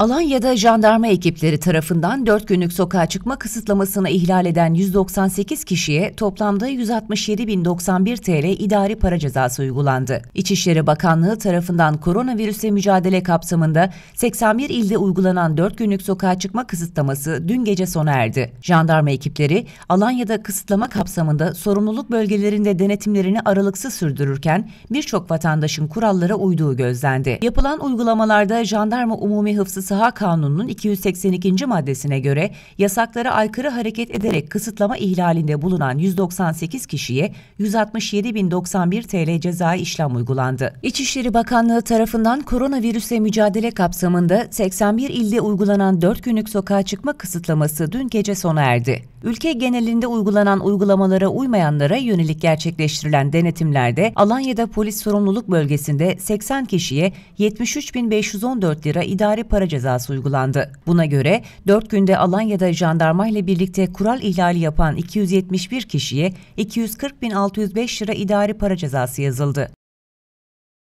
Alanya'da jandarma ekipleri tarafından 4 günlük sokağa çıkma kısıtlamasını ihlal eden 198 kişiye toplamda 167.091 TL idari para cezası uygulandı. İçişleri Bakanlığı tarafından koronavirüse mücadele kapsamında 81 ilde uygulanan 4 günlük sokağa çıkma kısıtlaması dün gece sona erdi. Jandarma ekipleri Alanya'da kısıtlama kapsamında sorumluluk bölgelerinde denetimlerini aralıksız sürdürürken birçok vatandaşın kurallara uyduğu gözlendi. Yapılan uygulamalarda jandarma umumi hıfzı Saha Kanunu'nun 282. maddesine göre yasaklara aykırı hareket ederek kısıtlama ihlalinde bulunan 198 kişiye 167.091 TL ceza işlem uygulandı. İçişleri Bakanlığı tarafından koronavirüse mücadele kapsamında 81 ilde uygulanan 4 günlük sokağa çıkma kısıtlaması dün gece sona erdi. Ülke genelinde uygulanan uygulamalara uymayanlara yönelik gerçekleştirilen denetimlerde Alanya'da polis sorumluluk bölgesinde 80 kişiye 73.514 lira idari para cezası cezası uygulandı. Buna göre 4 günde Alanya'da jandarma ile birlikte kural ihlali yapan 271 kişiye 240.605 lira idari para cezası yazıldı.